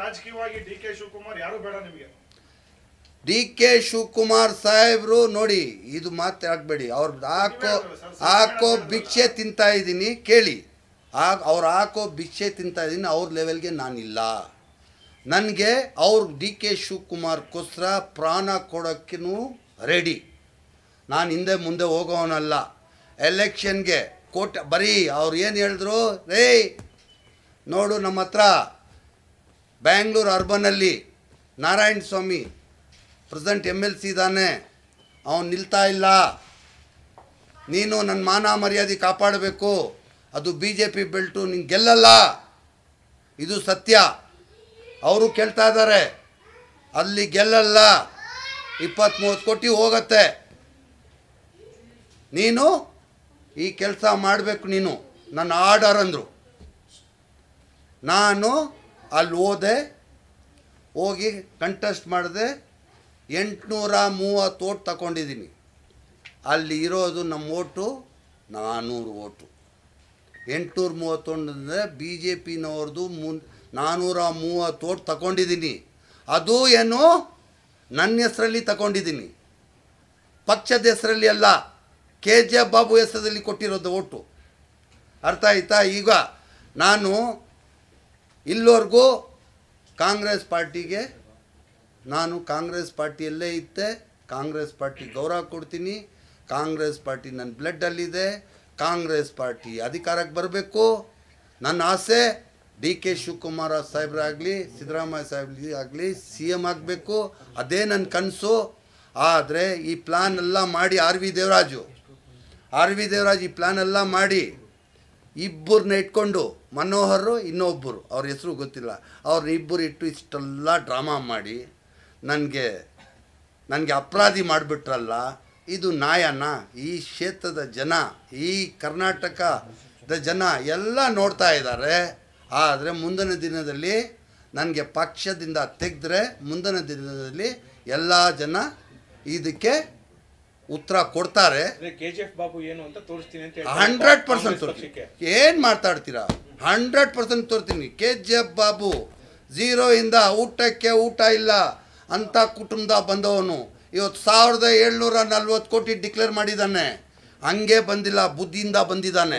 ರಾಜಕೀಯವಾಗಿ D K Shivakumar ಸಾಹೇಬ್ರು ನೋಡಿ ಇದು ಮಾತು ಹಾಕ್ಬೇಡಿ ಅವ್ರ ಹಾಕೋ ಹಾಕೋ ಭಿಕ್ಷೆ ತಿಂತ ಇದ್ದೀನಿ ಕೇಳಿ ಆ ಅವ್ರು ಹಾಕೋ ಭಿಕ್ಷೆ ತಿಂತ ಇದ್ದೀನಿ ಅವ್ರ ಲೆವೆಲ್ಗೆ ನಾನಿಲ್ಲ ನನಗೆ ಅವ್ರ ಡಿ ಕೆ ಶಿವಕುಮಾರ್ಗೋಸ್ಕರ ಪ್ರಾಣ ಕೊಡೋಕ್ಕೂ ರೆಡಿ ನಾನು ಹಿಂದೆ ಮುಂದೆ ಹೋಗೋವನಲ್ಲ ಎಲೆಕ್ಷನ್ಗೆ ಕೋಟ ಬರೀ ಅವ್ರು ಏನು ಹೇಳಿದ್ರು ರೇ ನೋಡು ನಮ್ಮ ಹತ್ರ ಬ್ಯಾಂಗ್ಳೂರು ಅರ್ಬನಲ್ಲಿ Narayana Swamy present M L C ಇದ್ದಾನೆ ಅವನು ನಿಲ್ತಾ ಇಲ್ಲ ನೀನು ನನ್ನ ಮಾನ ಮರ್ಯಾದೆ ಕಾಪಾಡಬೇಕು ಅದು ಬಿ ಜೆ ಪಿ ಬೆಲ್ಟು ನಿಂಗೆ ಗೆಲ್ಲಲ್ಲ ಇದು ಸತ್ಯ ಅವರು ಕೇಳ್ತಾ ಇದ್ದಾರೆ ಅಲ್ಲಿ ಗೆಲ್ಲಲ್ಲ ಇಪ್ಪತ್ತ್ಮೂವತ್ತು ಕೋಟಿ ಹೋಗತ್ತೆ ನೀನು ಈ ಕೆಲಸ ಮಾಡಬೇಕು ನೀನು ನನ್ನ ಆರ್ಡರ್ ಅಂದರು ನಾನು ಅಲ್ಲಿ ಹೋದೆ ಹೋಗಿ ಕಂಟೆಸ್ಟ್ ಮಾಡಿದೆ ಎಂಟುನೂರ ಮೂವತ್ತು ಓಟ್ ತಗೊಂಡಿದ್ದೀನಿ ಅಲ್ಲಿ ಇರೋದು ನಮ್ಮ ಓಟು ನಾನ್ನೂರು ಓಟು ಎಂಟುನೂರ ಮೂವತ್ತೊಂದು ಅಂದರೆ ಬಿ ಜೆ ಪಿನವ್ರದ್ದು ಮುನ್ ನಾನ್ನೂರ ಮೂವತ್ತು ಓಟ್ ತಗೊಂಡಿದ್ದೀನಿ ಅದು ಏನು ನನ್ನ ಹೆಸರಲ್ಲಿ ತಗೊಂಡಿದ್ದೀನಿ ಪಕ್ಷದ ಹೆಸರಲ್ಲಿ ಅಲ್ಲ ಕೆ ಜೆ ಬಾಬು ಹೆಸರಲ್ಲಿ ಕೊಟ್ಟಿರೋದು ಓಟು ಅರ್ಥ ಆಯ್ತಾ ಈಗ ನಾನು ಇಲ್ಲಿವರೆಗೂ ಕಾಂಗ್ರೆಸ್ ಪಾರ್ಟಿಗೆ ನಾನು ಕಾಂಗ್ರೆಸ್ ಪಾರ್ಟಿಯಲ್ಲೇ ಇದ್ದೆ ಕಾಂಗ್ರೆಸ್ ಪಾರ್ಟಿ ಗೌರವ ಕೊಡ್ತೀನಿ ಕಾಂಗ್ರೆಸ್ ಪಾರ್ಟಿ ನನ್ನ ಬ್ಲಡ್ಡಲ್ಲಿದೆ ಕಾಂಗ್ರೆಸ್ ಪಾರ್ಟಿ ಅಧಿಕಾರಕ್ಕೆ ಬರಬೇಕು ನನ್ನ ಆಸೆ ಡಿ ಕೆ ಶಿವಕುಮಾರ ಸಾಹೇಬ್ರಾಗಲಿ ಸಿದ್ದರಾಮಯ್ಯ ಸಾಹೇಬ್ ಆಗಲಿ ಸಿ ಎಮ್ ಆಗಬೇಕು ಅದೇ ನನ್ನ ಕನಸು ಆದರೆ ಈ ಪ್ಲಾನ್ ಎಲ್ಲ ಮಾಡಿ R V Devaraju R V Devaraj ಈ ಪ್ಲ್ಯಾನೆಲ್ಲ ಎಲ್ಲ ಮಾಡಿ ಇಬ್ಬರನ್ನ ಇಟ್ಕೊಂಡು ಮನೋಹರು ಇನ್ನೊಬ್ಬರು ಅವ್ರ ಹೆಸರು ಗೊತ್ತಿಲ್ಲ ಅವ್ರನ್ನ ಇಬ್ಬರು ಇಟ್ಟು ಇಷ್ಟೆಲ್ಲ ಡ್ರಾಮಾ ಮಾಡಿ ನನಗೆ ನನಗೆ ಅಪರಾಧಿ ಮಾಡಿಬಿಟ್ರಲ್ಲ ಇದು ನಾಯನ ಈ ಕ್ಷೇತ್ರದ ಜನ ಈ ಕರ್ನಾಟಕದ ಜನ ಎಲ್ಲ ನೋಡ್ತಾ ಇದ್ದಾರೆ ಆದರೆ ಮುಂದಿನ ದಿನದಲ್ಲಿ ನನಗೆ ಪಕ್ಷದಿಂದ ತೆಗೆದ್ರೆ ಮುಂದಿನ ದಿನದಲ್ಲಿ ಎಲ್ಲ ಜನ ಇದಕ್ಕೆ ಉತ್ತರ ಕೊಡ್ತಾರೆ ಹಂಡ್ರೆಡ್ ಪರ್ಸೆಂಟ್ ತೋರ್ತೀನಿ ಏನು ಮಾತಾಡ್ತೀರಾ ಹಂಡ್ರೆಡ್ ಪರ್ಸೆಂಟ್ ತೋರ್ತೀನಿ ಕೆ ಜಿ ಎಫ್ ಬಾಬು ಇಂದ ಊಟಕ್ಕೆ ಊಟ ಇಲ್ಲ ಅಂತ ಕುಟುಂಬದ ಬಂದವನು ಇವತ್ತು ಸಾವಿರದ ಏಳ್ನೂರ ನಲ್ವತ್ತು ಕೋಟಿ ಡಿಕ್ಲೇರ್ ಮಾಡಿದ್ದಾನೆ ಹಂಗೆ ಬಂದಿಲ್ಲ ಬುದ್ಧಿಯಿಂದ ಬಂದಿದ್ದಾನೆ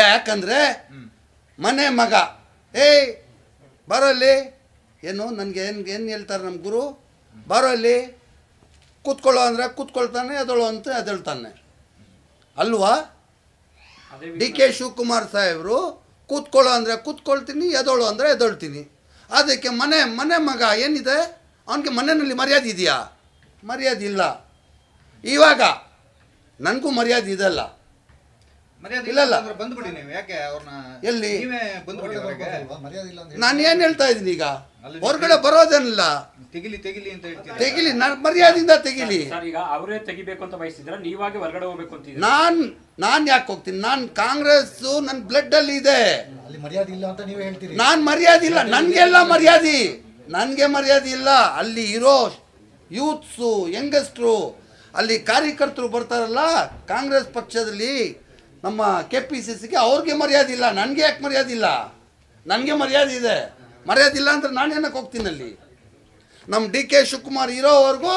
ಯಾಕಂದ್ರೆ ಮನೆ ಮಗ ಏಯ್ ಬರಲ್ಲಿ ಏನು ನನಗೆ ಏನು ಏನು ಹೇಳ್ತಾರೆ ನಮ್ಮ ಗುರು ಬಾರೋ ಅಲ್ಲಿ ಕೂತ್ಕೊಳ್ಳೋ ಅಂದರೆ ಕೂತ್ಕೊಳ್ತಾನೆ ಅದಳು ಅಂತ ಅದೇಳ್ತಾನೆ ಅಲ್ವಾ ಡಿ ಕೆ ಶಿವಕುಮಾರ್ ಸಾಹೇಬರು ಕೂತ್ಕೊಳ್ಳೋ ಅಂದರೆ ಕೂತ್ಕೊಳ್ತೀನಿ ಎದೋಳು ಅಂದರೆ ಎದೊಳ್ತೀನಿ ಅದಕ್ಕೆ ಮನೆ ಮನೆ ಮಗ ಏನಿದೆ ಅವನಿಗೆ ಮನೆಯಲ್ಲಿ ಮರ್ಯಾದೆ ಇದೆಯಾ ಮರ್ಯಾದೆ ಇಲ್ಲ ಇವಾಗ ನನಗೂ ಮರ್ಯಾದೆ ಇದೆಲ್ಲ ಇಲ್ಲ ನೀವು ಯಾಕೆ ಎಲ್ಲಿ ನೀವೇ ಮರ್ಯಾದೆ ಇಲ್ಲ ಅಂತ ನಾನು ಏನು ಹೇಳ್ತಾ ಇದ್ದೀನಿ ಈಗ ಹೊರಗಡೆ ಬರೋದನ್ನಿಲ್ಲ ತೆಗಿಲಿ ತೆಗಿಲಿ ಅಂತ ಹೇಳ್ತೀನಿ ತೆಗಿಲಿ ನಾನು ಮರ್ಯಾದಿಂದ ತೆಗಿಲಿ ಸರ್ ಈಗ ಅವರೇ ತೆಗಿಬೇಕು ಅಂತ ಬಯಸಿದ್ರೆ ನೀವಾಗೆ ಹೊರಗಡೆ ಹೋಗ್ಬೇಕು ಅಂತ ನಾನು ನಾನು ಯಾಕೆ ಹೋಗ್ತೀನಿ ನಾನು ಕಾಂಗ್ರೆಸ್ ನನ್ನ ಬ್ಲಡ್ ಅಲ್ಲಿ ಇದೆ ಅಲ್ಲಿ ಮರ್ಯಾದೆ ಇಲ್ಲ ಅಂತ ನೀವು ಹೇಳ್ತೀರಿ ನಾನು ಮರ್ಯಾದೆ ಇಲ್ಲ ನನಗೆಲ್ಲ ಮರ್ಯಾದೆ ನನಗೆ ಮರ್ಯಾದೆ ಇಲ್ಲ ಅಲ್ಲಿ ಇರೋ ಯೂತ್ಸು ಯಂಗಸ್ಟ್ರು ಅಲ್ಲಿ ಕಾರ್ಯಕರ್ತರು ಬರ್ತಾರಲ್ಲ ಕಾಂಗ್ರೆಸ್ ಪಕ್ಷದಲ್ಲಿ ನಮ್ಮ ಕೆ ಪಿ ಸಿ ಸಿಗೆ ಅವ್ರಿಗೆ ಮರ್ಯಾದೆ ಇಲ್ಲ ನನಗೆ ಯಾಕೆ ಮರ್ಯಾದೆ ಇಲ್ಲ ನನಗೆ ಮರ್ಯಾದೆ ಇದೆ ಮರ್ಯಾದೆ ಇಲ್ಲ ಅಂದರೆ ನಾನು ಏನಕ್ಕೆ ಹೋಗ್ತೀನಿ ಅಲ್ಲಿ ನಮ್ಮ ಡಿ ಕೆ ಶಿವಕುಮಾರ್ ಇರೋವರೆಗೂ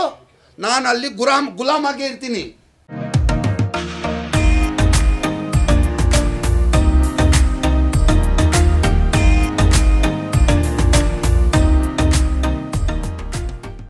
ನಾನು ಅಲ್ಲಿ ಗುರಾಮ್ ಗುಲಾಮಾಗೇ ಇರ್ತೀನಿ